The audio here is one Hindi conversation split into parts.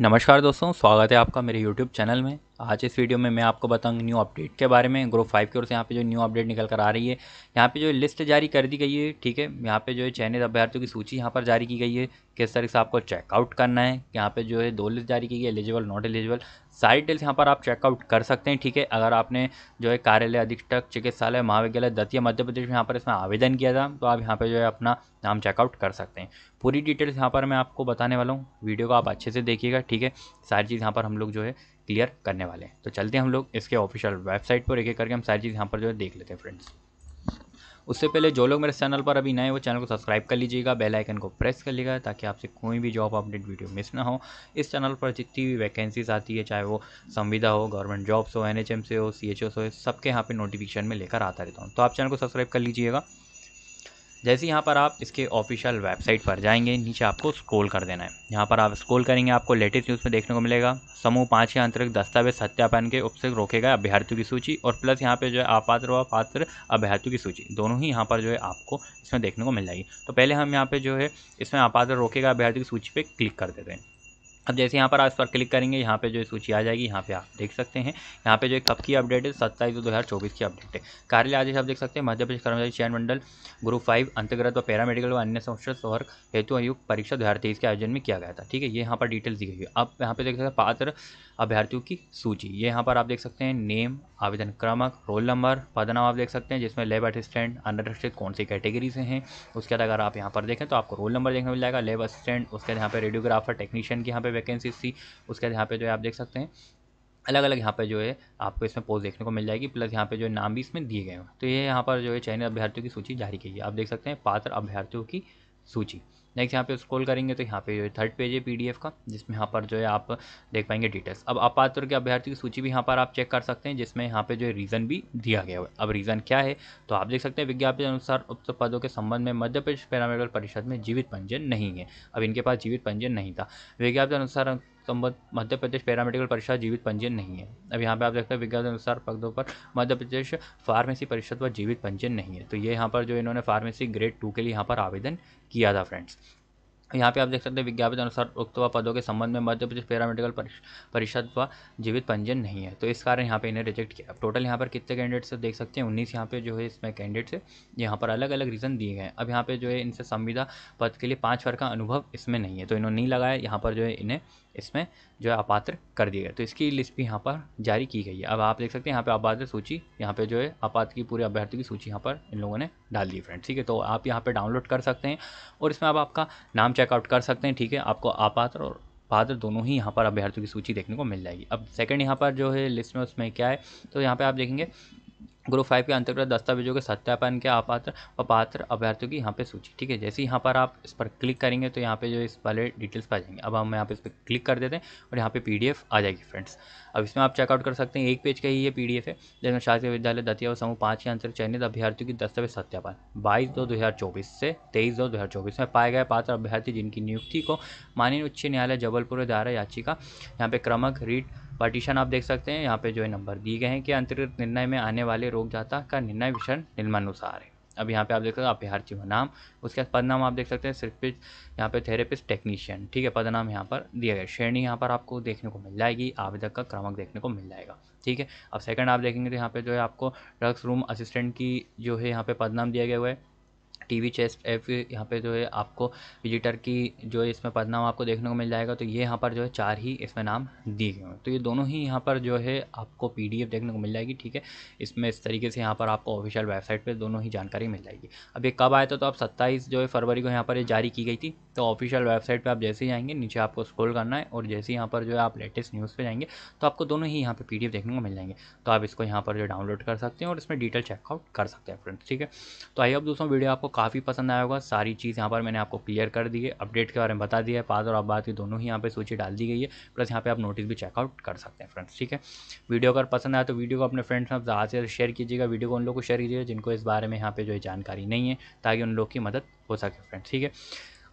नमस्कार दोस्तों स्वागत है आपका मेरे YouTube चैनल में आज इस वीडियो में मैं आपको बताऊंगा न्यू अपडेट के बारे में ग्रुप फाइव की ओर से यहाँ पे जो न्यू अपडेट निकल कर आ रही है यहाँ पे जो लिस्ट जारी कर दी गई है ठीक है यहाँ पे जो है चयनित अभ्यर्थियों की सूची यहाँ पर जारी की गई है किस तरीके से आपको चेकआउट करना है यहाँ पे जो है दो लिस्ट जारी की गई एलिजिबल नॉट एलिजिबल सारी डिटेल्स यहाँ पर आप चेकआउट कर सकते हैं ठीक है अगर आपने जो है कार्यालय अधीक्षक चिकित्सालय महाविद्यालय दतिया मध्य प्रदेश में यहाँ पर इसमें आवेदन किया था तो आप यहाँ पर जो है अपना नाम चेकआउट कर सकते हैं पूरी डिटेल्स यहाँ पर मैं आपको बताने वाला हूँ वीडियो को आप अच्छे से देखिएगा ठीक है सारी चीज़ यहाँ पर हम लोग जो है क्लियर करने वाले हैं तो चलते हैं हम लोग इसके ऑफिशियल वेबसाइट पर एक एक करके हम सारी चीज़ यहाँ पर जो है देख लेते हैं फ्रेंड्स उससे पहले जो लोग मेरे चैनल पर अभी नए वो चैनल को सब्सक्राइब कर लीजिएगा बेल आइकन को प्रेस कर लीजिएगा ताकि आपसे कोई भी जॉब अपडेट वीडियो मिस ना हो इस चैनल पर जितनी भी वैकेंसीज आती है चाहे वो संविदा हो गवर्नमेंट जॉब्स हो एनएचएम से हो सी हो सबके यहाँ पर नोटिफिकेशन में लेकर आता रहता हूँ तो आप चैनल को सब्सक्राइब कर लीजिएगा जैसे यहाँ पर आप इसके ऑफिशियल वेबसाइट पर जाएंगे नीचे आपको स्क्रॉल कर देना है यहाँ पर आप स्क्रॉल करेंगे आपको लेटेस्ट न्यूज़ में देखने को मिलेगा समूह पाँच के अंतरिक्त दस्तावेज सत्यापन के उपसे रोकेगा अभ्यर्थियों की सूची और प्लस यहाँ पे जो है आपात्र व पात्र अभ्यर्थियों की सूची दोनों ही यहाँ पर जो है आपको इसमें देखने को मिल जाएगी तो पहले हम यहाँ पर जो है इसमें आपात्र रोकेगा अभ्यर्थियों की सूची पर क्लिक कर देते हैं अब जैसे यहाँ पर आप इस पर क्लिक करेंगे यहाँ पे जो सूची आ जाएगी यहाँ पे आप देख सकते हैं यहाँ पे जो कब की अपडेट है सत्ताईस दो हज़ार चौबीस की अपडेट है कार्यालय आदेश आप देख सकते हैं मध्य प्रदेश कर्मचारी चयन मंडल ग्रुप फाइव अंतर्गत व पैरामेडिकल व अन्य संस्था सौर हेतु आयुक्त परीक्षा दो हज़ार तेईस के आयोजन में किया गया था ठीक है ये यहाँ पर डिटेल्स दी गई है आप यहाँ पर देख सकते हैं पात्र अभ्यर्थियों की सूची ये यहाँ पर आप देख सकते हैं नेम आवेदन क्रमक रोल नंबर पद नाम आप देख सकते हैं जिसमें लेब असिस्टेंट अनरक्षित कौन सी कैटेगरी से हैं उसके बाद अगर आप यहाँ पर देखें तो आपको रोल नंबर देखने मिल जाएगा लेब असिस्टेंट उसके बाद यहाँ पर रेडियोग्राफर टेक्नीशियन की यहाँ पे वैकेंसीज थी उसके बाद यहाँ पे जो है आप देख सकते हैं अलग अलग यहाँ पर जो है आपको इसमें पोस्ट देखने को मिल जाएगी प्लस यहाँ पे जो नाम भी इसमें दिए गए हैं तो ये यहाँ पर जो है चयनित अभ्यर्थियों की सूची जारी की है आप देख सकते हैं पात्र अभ्यर्थियों की सूची नेक्स्ट यहाँ पे स्क्रॉल करेंगे तो यहाँ पे जो है थर्ड पेज है पीडीएफ का जिसमें यहाँ पर जो है आप देख पाएंगे डिटेल्स अब अपात्र के अभ्यर्थी की सूची भी यहाँ पर आप चेक कर सकते हैं जिसमें यहाँ पे जो है रीज़न भी दिया गया है अब रीज़न क्या है तो आप देख सकते हैं विज्ञापन अनुसार उक्त पदों के संबंध में मध्य प्रदेश पैरामेडिकल परिषद में जीवित पंजीयन नहीं है अब इनके पास जीवित पंजीयन नहीं था विज्ञापन अनुसार तो मध्य प्रदेश पैरामेडिकल परीक्षा जीवित पंजीयन नहीं है अब यहाँ पे आप देखते हैं विज्ञान अनुसार पदों पर मध्य प्रदेश फार्मेसी परिषद व जीवित पंजीयन नहीं है तो ये यहाँ पर जो इन्होंने फार्मेसी ग्रेड टू के लिए यहाँ पर आवेदन किया था फ्रेंड्स यहाँ पे आप देख सकते हैं विज्ञापित अनुसार उक्त व पदों के संबंध में मध्य प्रदेश पैरामेडिकल परिषद व जीवित पंजीयन नहीं है तो इस कारण यहाँ पे इन्हें रिजेक्ट किया अब टोटल यहाँ पर कितने कैंडिडेट्स देख सकते हैं उन्नीस यहाँ पे जो है इसमें कैंडिडेट्स है यहाँ पर अलग अलग रीज़न दिए गए अब यहाँ पे जो है इनसे संविदा पद के लिए पाँच वर्ग का अनुभव इसमें नहीं है तो इन्होंने नहीं लगाया यहाँ पर जो है इन्हें इसमें जो है अपात्र कर दिया गया तो इसकी लिस्ट भी यहाँ पर जारी की गई है अब आप देख सकते हैं यहाँ पे अपात्र सूची यहाँ पे जो है अपात्र की पूरी अभ्यर्थी की सूची यहाँ पर इन लोगों ने डाल दी फ्रेंड ठीक है तो आप यहाँ पर डाउनलोड कर सकते हैं और इसमें आप आपका नाम चेकआउट कर सकते हैं ठीक है आपको अपात्र और पात्र दोनों ही यहाँ पर अभ्यर्थियों की सूची देखने को मिल जाएगी अब सेकंड यहाँ पर जो है लिस्ट में उसमें क्या है तो यहाँ पे आप देखेंगे ग्रुप फाइव के अंतर्गत दस्तावेजों के सत्यापन के अपात्र और पात्र अभ्यर्थियों की यहाँ पे सूची ठीक है जैसे यहाँ पर आप इस पर क्लिक करेंगे तो यहाँ पे जो इस वाले डिटेल्स पा जाएंगे अब हम यहाँ पे इस पर क्लिक कर देते हैं और यहाँ पे पीडीएफ आ जाएगी फ्रेंड्स अब इसमें आप चेकआउट कर सकते हैं एक पेज का ही ये पी है जिसमें शासकीय विद्यालय दतिया और समूह पाँच के अंतर चयनित अभ्यर्थियों की दस्तावेज सत्यापन बाईस दो दो से तेईस दो दो में पाए गए पात्र अभ्यर्थी जिनकी नियुक्ति को माननीय उच्च न्यायालय जबलपुर द्वारा याचिका यहाँ पे क्रमक रीट पार्टीशन आप देख सकते हैं यहाँ पे जो है नंबर दिए गए हैं कि अंतरिक्त निर्णय में आने वाले रोग जाता का निर्णय विषय निम्नानुसार है अब यहाँ पे आप देख सकते हैं हर चिन्ह नाम उसके बाद पदनाम आप देख सकते हैं सिर्फ यहाँ पे थेरेपिस्ट टेक्नीशियन ठीक है पदनाम यहाँ पर दिया गया श्रेणी यहाँ पर आपको देखने को मिल जाएगी आवेदक का क्रमक देखने को मिल जाएगा ठीक है अब सेकंड आप देखेंगे तो यहाँ पे जो है आपको ड्रग्स रूम असिस्टेंट की जो है यहाँ पे पदनाम दिया गया हुआ है टी वी चेस्ट एफ यहाँ पे जो है आपको विजिटर की जो है इसमें पदनाम आपको देखने को मिल जाएगा तो ये यहाँ पर जो है चार ही इसमें नाम दिए गए हैं तो ये दोनों ही यहाँ पर जो है आपको पी डी एफ देखने को मिल जाएगी ठीक है इसमें इस तरीके से यहाँ पर आपको ऑफिशियल वेबसाइट पर दोनों ही जानकारी मिल जाएगी अब ये कब आया था तो आप सत्ताईस जो है फरवरी को यहाँ पर जारी की गई थी तो ऑफिशियल वेबसाइट पर आप जैसे ही आएंगे नीचे आपको स्क्रोल करना है और जैसे यहाँ पर जो है आप लेटेस्ट न्यूज़ पर जाएंगे तो आपको दोनों ही यहाँ डी एफ देखने को मिल जाएंगे तो आप इसको यहाँ पर जो डाउनलोड कर सकते हैं और इसमें डिटेल चेकआउट कर सकते हैं फ्रेंड्स ठीक है तो आइए अब दोस्तों वीडियो आपको काफ़ी पसंद आया होगा सारी चीज़ यहाँ पर मैंने आपको क्लियर कर दी है अपडेट के बारे में बता दिया है पाद और आबाद की दोनों ही यहाँ पर सूची डाल दी गई है प्लस यहाँ पर आप नोटिस भी चेकआउट कर सकते हैं फ्रेंड्स ठीक है वीडियो अगर पसंद आया तो वीडियो को अपने फ्रेंड्स में ज़्यादा से ज़्यादा शेयर कीजिएगा वीडियो को उन लोग को शेयर कीजिएगा जिनको इस बारे में यहाँ पर जो है जानकारी नहीं है ताकि उन लोग की मदद हो सके फ्रेंड्स ठीक है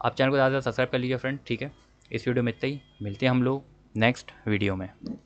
आप चैनल को ज़्यादा से ज़्यादा सब्सक्राइब कर लीजिए फ्रेंड ठीक है इस वीडियो में इतना ही मिलते हैं हम लोग नेक्स्ट वीडियो में